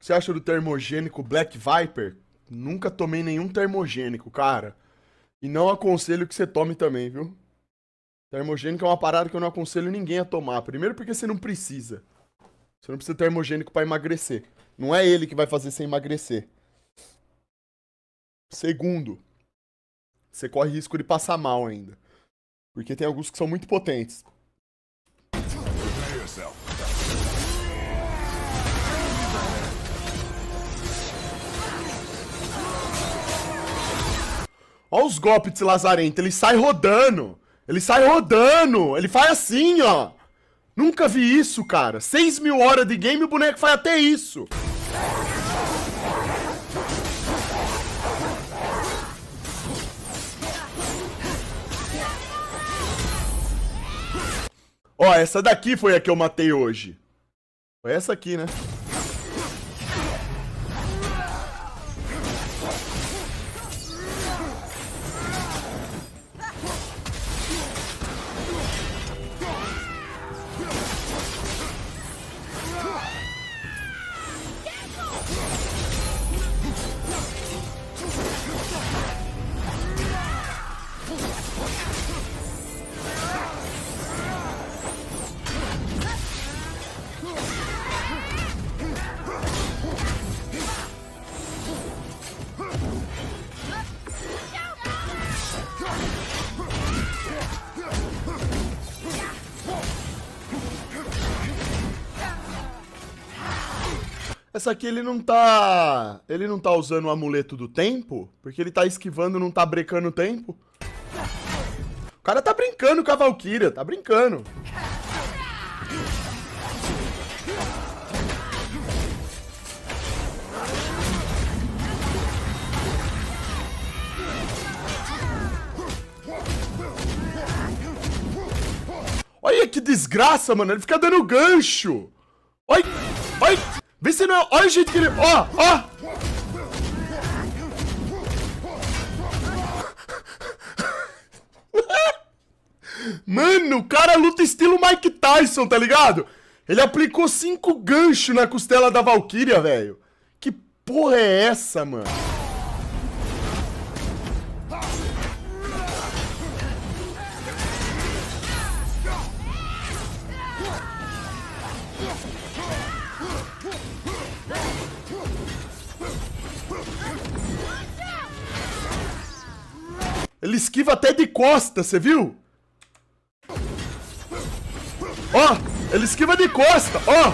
você acha do termogênico Black Viper? Nunca tomei nenhum termogênico, cara. E não aconselho que você tome também, viu? Termogênico é uma parada que eu não aconselho ninguém a tomar. Primeiro porque você não precisa. Você não precisa de termogênico para emagrecer. Não é ele que vai fazer você emagrecer. Segundo, você corre risco de passar mal ainda. Porque tem alguns que são muito potentes. Olha os golpes de Lazarento. Ele sai rodando. Ele sai rodando. Ele faz assim, ó. Nunca vi isso, cara. 6 mil horas de game e o boneco faz até isso. Ó, essa daqui foi a que eu matei hoje. Foi essa aqui, né? Essa aqui ele não tá. Ele não tá usando o amuleto do tempo? Porque ele tá esquivando, não tá brecando o tempo? O cara tá brincando com a Valkyria, tá brincando. Olha que desgraça, mano. Ele fica dando gancho. Olha, olha. Vê se não é... Olha o jeito que ele... Ó, oh, ó! Oh. Mano, o cara luta estilo Mike Tyson, tá ligado? Ele aplicou cinco ganchos na costela da Valkyria, velho. Que porra é essa, mano? Ele esquiva até de costa, você viu? Ó, ele esquiva de costa, ó.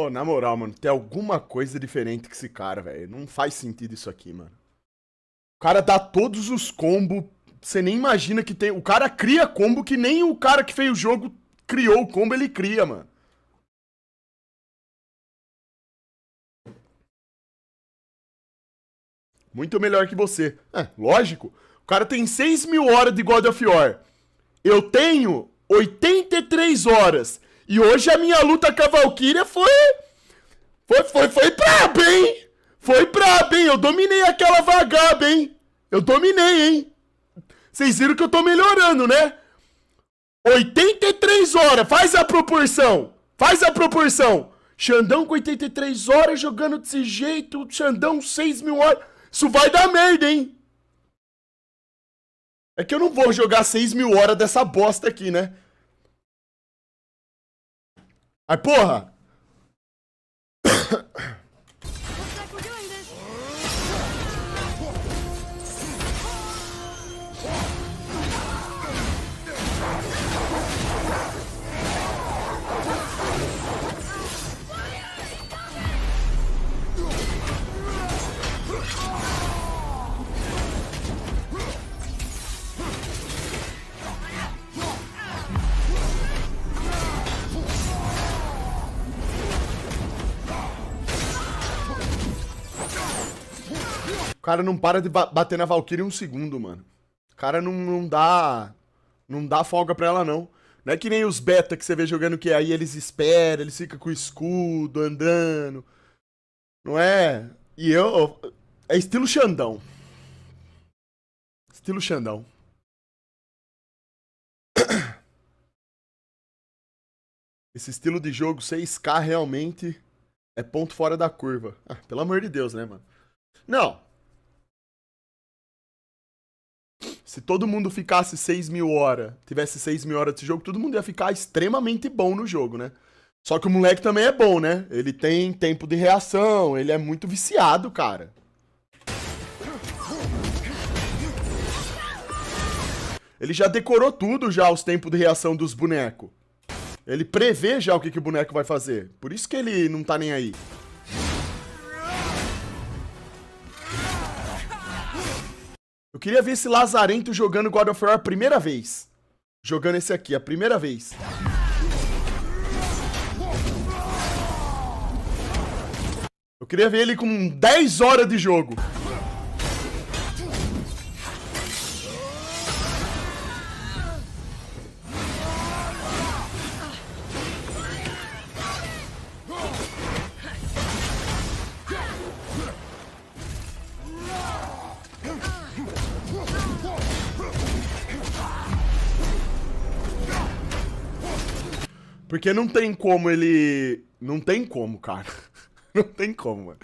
Ô, oh, na moral, mano, tem alguma coisa diferente que esse cara, velho. Não faz sentido isso aqui, mano. O cara dá todos os combos. Você nem imagina que tem. O cara cria combo que nem o cara que fez o jogo criou o combo, ele cria, mano. Muito melhor que você. É, lógico. O cara tem 6 mil horas de God of War. Eu tenho 83 horas. E hoje a minha luta com a Valkyria foi. Foi, foi, foi braba, hein? Foi braba, hein? Eu dominei aquela vagaba, hein? Eu dominei, hein? Vocês viram que eu tô melhorando, né? 83 horas, faz a proporção. Faz a proporção. Xandão com 83 horas jogando desse jeito. Xandão 6 mil horas. Isso vai dar merda, hein? É que eu não vou jogar 6 mil horas dessa bosta aqui, né? Aí, porra, cara não para de bater na Valkyrie um segundo, mano. O cara não, não dá. Não dá folga pra ela, não. Não é que nem os beta que você vê jogando que aí eles esperam, eles ficam com o escudo, andando. Não é? E eu. É estilo Xandão. Estilo Xandão. Esse estilo de jogo 6K realmente é ponto fora da curva. Ah, pelo amor de Deus, né, mano? Não, Se todo mundo ficasse 6 mil horas, tivesse 6 mil horas de jogo, todo mundo ia ficar extremamente bom no jogo, né? Só que o moleque também é bom, né? Ele tem tempo de reação, ele é muito viciado, cara. Ele já decorou tudo já os tempos de reação dos bonecos. Ele prevê já o que, que o boneco vai fazer. Por isso que ele não tá nem aí. Eu queria ver esse Lazarento jogando God of War a primeira vez. Jogando esse aqui, a primeira vez. Eu queria ver ele com 10 horas de jogo. Porque não tem como ele. Não tem como, cara. Não tem como, mano.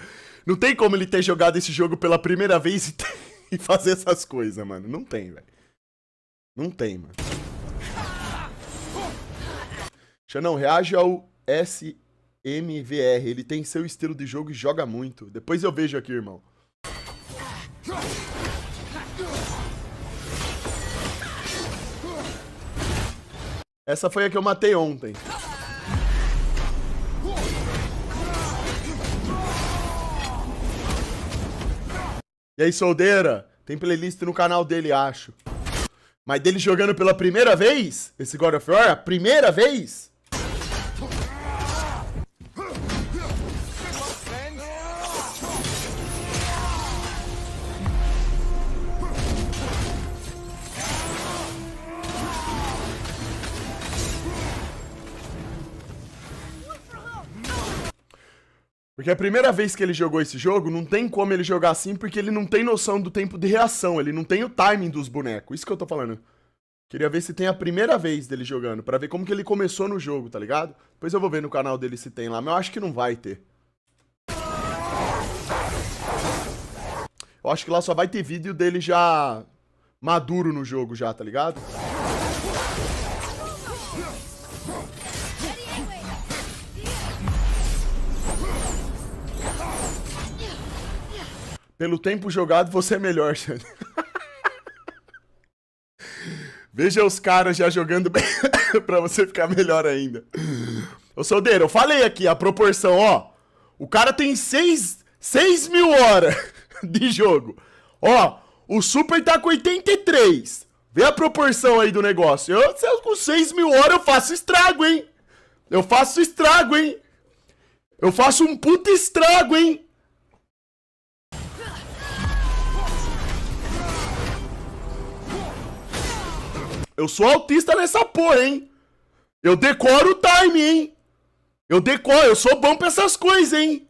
Não tem como ele ter jogado esse jogo pela primeira vez e, ter... e fazer essas coisas, mano. Não tem, velho. Não tem, mano. Xanão, reage ao SMVR. Ele tem seu estilo de jogo e joga muito. Depois eu vejo aqui, irmão. Essa foi a que eu matei ontem. E aí, soldeira? Tem playlist no canal dele, acho. Mas dele jogando pela primeira vez? Esse God of War? A primeira vez? Porque a primeira vez que ele jogou esse jogo, não tem como ele jogar assim, porque ele não tem noção do tempo de reação, ele não tem o timing dos bonecos. Isso que eu tô falando. Queria ver se tem a primeira vez dele jogando, para ver como que ele começou no jogo, tá ligado? Depois eu vou ver no canal dele se tem lá, mas eu acho que não vai ter. Eu acho que lá só vai ter vídeo dele já maduro no jogo já, tá ligado? Pelo tempo jogado, você é melhor, Veja os caras já jogando bem pra você ficar melhor ainda. Ô, Soldeiro, eu falei aqui a proporção, ó. O cara tem 6 mil horas de jogo. Ó, o Super tá com 83. Vê a proporção aí do negócio. Eu, se eu com 6 mil horas eu faço estrago, hein? Eu faço estrago, hein? Eu faço um puta estrago, hein? Eu sou autista nessa porra, hein? Eu decoro o time, hein? Eu decoro, eu sou bom pra essas coisas, hein?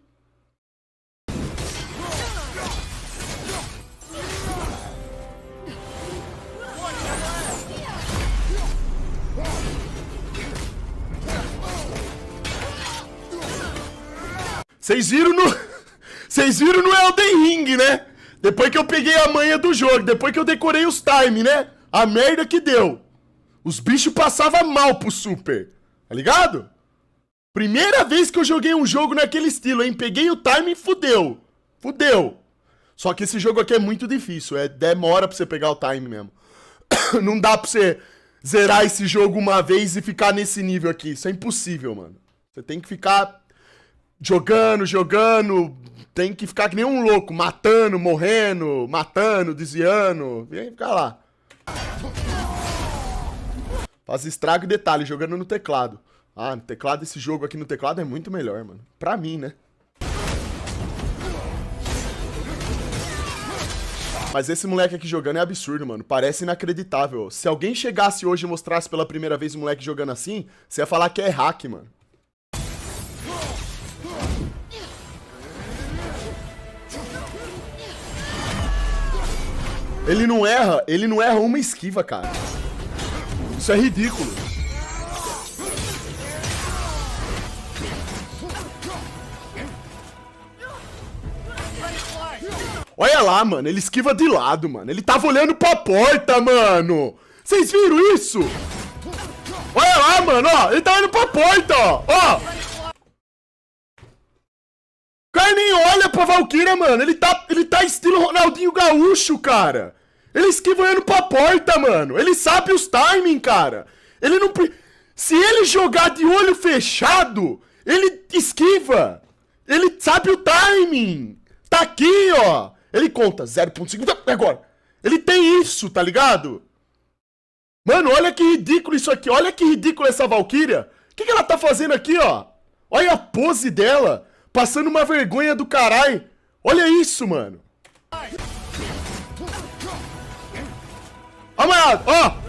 Vocês viram no. Vocês viram no Elden Ring, né? Depois que eu peguei a manha do jogo, depois que eu decorei os times, né? a merda que deu. Os bichos passavam mal pro Super, tá ligado? Primeira vez que eu joguei um jogo naquele estilo, hein? Peguei o time e fudeu. Fudeu. Só que esse jogo aqui é muito difícil. É, demora pra você pegar o time mesmo. Não dá pra você zerar esse jogo uma vez e ficar nesse nível aqui. Isso é impossível, mano. Você tem que ficar jogando, jogando. Tem que ficar que nem um louco, matando, morrendo, matando, desviando. Vem ficar lá. Faz estrago e detalhe, jogando no teclado. Ah, no teclado, esse jogo aqui no teclado é muito melhor, mano. Pra mim, né? Mas esse moleque aqui jogando é absurdo, mano. Parece inacreditável. Se alguém chegasse hoje e mostrasse pela primeira vez um moleque jogando assim, você ia falar que é hack, mano. Ele não erra, ele não erra uma esquiva, cara. Isso é ridículo. Olha lá, mano, ele esquiva de lado, mano. Ele tava olhando pra porta, mano. Vocês viram isso? Olha lá, mano, ó. Ele tava tá olhando pra porta, ó. Ó nem olha pra Valkyria, mano. Ele tá, ele tá estilo Ronaldinho Gaúcho, cara. Ele esquiva olhando pra porta, mano. Ele sabe os timing, cara. Ele não. Se ele jogar de olho fechado, ele esquiva. Ele sabe o timing. Tá aqui, ó. Ele conta 0.5. Agora. Ele tem isso, tá ligado? Mano, olha que ridículo isso aqui. Olha que ridículo essa Valkyria. O que, que ela tá fazendo aqui, ó? Olha a pose dela. Passando uma vergonha do caralho. Olha isso, mano. Ó, oh, ó.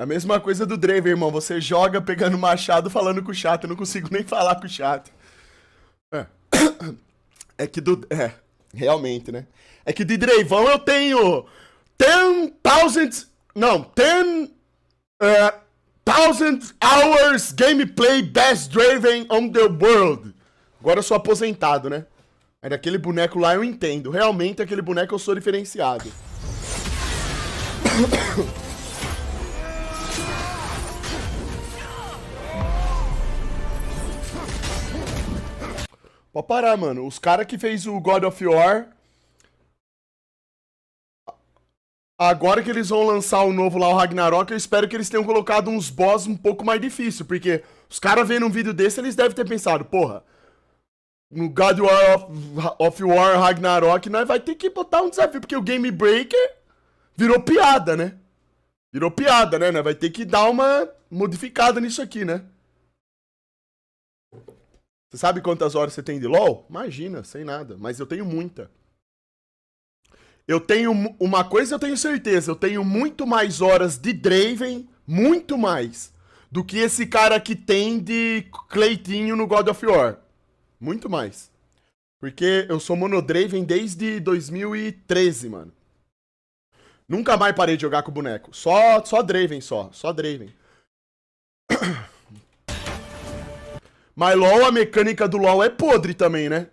A mesma coisa do Draven, irmão. Você joga pegando machado falando com o chato. Eu não consigo nem falar com o chato. É. É que do. É, realmente, né? É que de Draven eu tenho. Ten thousand. Não, ten. Uh, thousand hours gameplay best Draven on the world. Agora eu sou aposentado, né? Mas aquele boneco lá eu entendo. Realmente, aquele boneco eu sou diferenciado. Pode parar, mano. Os caras que fez o God of War. Agora que eles vão lançar o novo lá, o Ragnarok, eu espero que eles tenham colocado uns boss um pouco mais difícil, porque os caras vendo um vídeo desse, eles devem ter pensado, porra, no God of, of War Ragnarok, nós vai ter que botar um desafio, porque o Game Breaker virou piada, né? Virou piada, né? Nós vai ter que dar uma modificada nisso aqui, né? Você sabe quantas horas você tem de LOL? Imagina, sem nada. Mas eu tenho muita. Eu tenho. Uma coisa eu tenho certeza: eu tenho muito mais horas de Draven, muito mais, do que esse cara que tem de Cleitinho no God of War. Muito mais. Porque eu sou monodraven desde 2013, mano. Nunca mais parei de jogar com boneco. Só, só Draven, só. Só Draven. Mas LoL, a mecânica do LoL é podre também, né?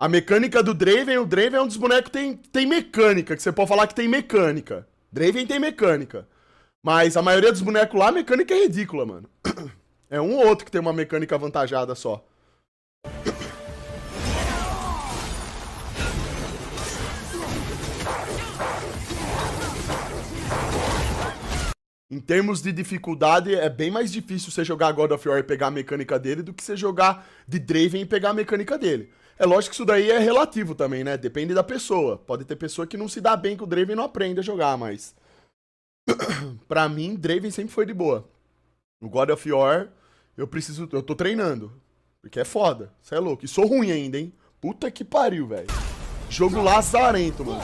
A mecânica do Draven, o Draven é um dos bonecos que tem, tem mecânica, que você pode falar que tem mecânica. Draven tem mecânica. Mas a maioria dos bonecos lá, a mecânica é ridícula, mano. É um ou outro que tem uma mecânica avantajada só. Em termos de dificuldade, é bem mais difícil você jogar God of War e pegar a mecânica dele do que você jogar de Draven e pegar a mecânica dele. É lógico que isso daí é relativo também, né? Depende da pessoa. Pode ter pessoa que não se dá bem com o Draven e não aprende a jogar, mas. pra mim, Draven sempre foi de boa. No God of War, eu preciso. Eu tô treinando. Porque é foda. Você é louco. E sou ruim ainda, hein? Puta que pariu, velho. Jogo lazarento, mano.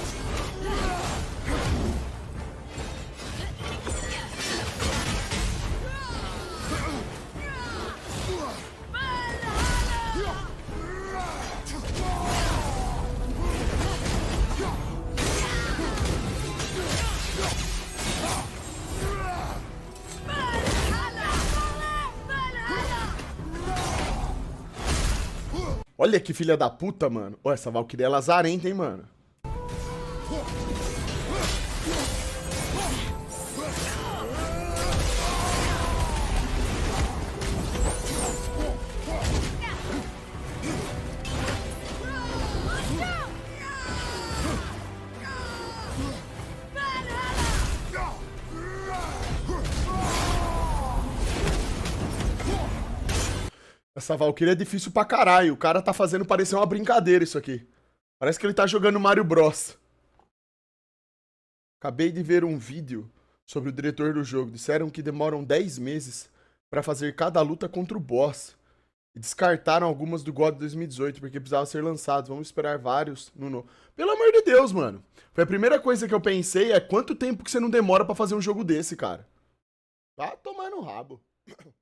Olha que filha da puta, mano. Ó, essa Valkyria é lazarenta, hein, mano. Essa Valkyrie é difícil pra caralho. O cara tá fazendo parecer uma brincadeira isso aqui. Parece que ele tá jogando Mario Bros. Acabei de ver um vídeo sobre o diretor do jogo. Disseram que demoram 10 meses para fazer cada luta contra o boss. E descartaram algumas do God 2018 porque precisava ser lançado. Vamos esperar vários no novo. Pelo amor de Deus, mano. Foi a primeira coisa que eu pensei é quanto tempo que você não demora para fazer um jogo desse, cara. Tá tomando rabo.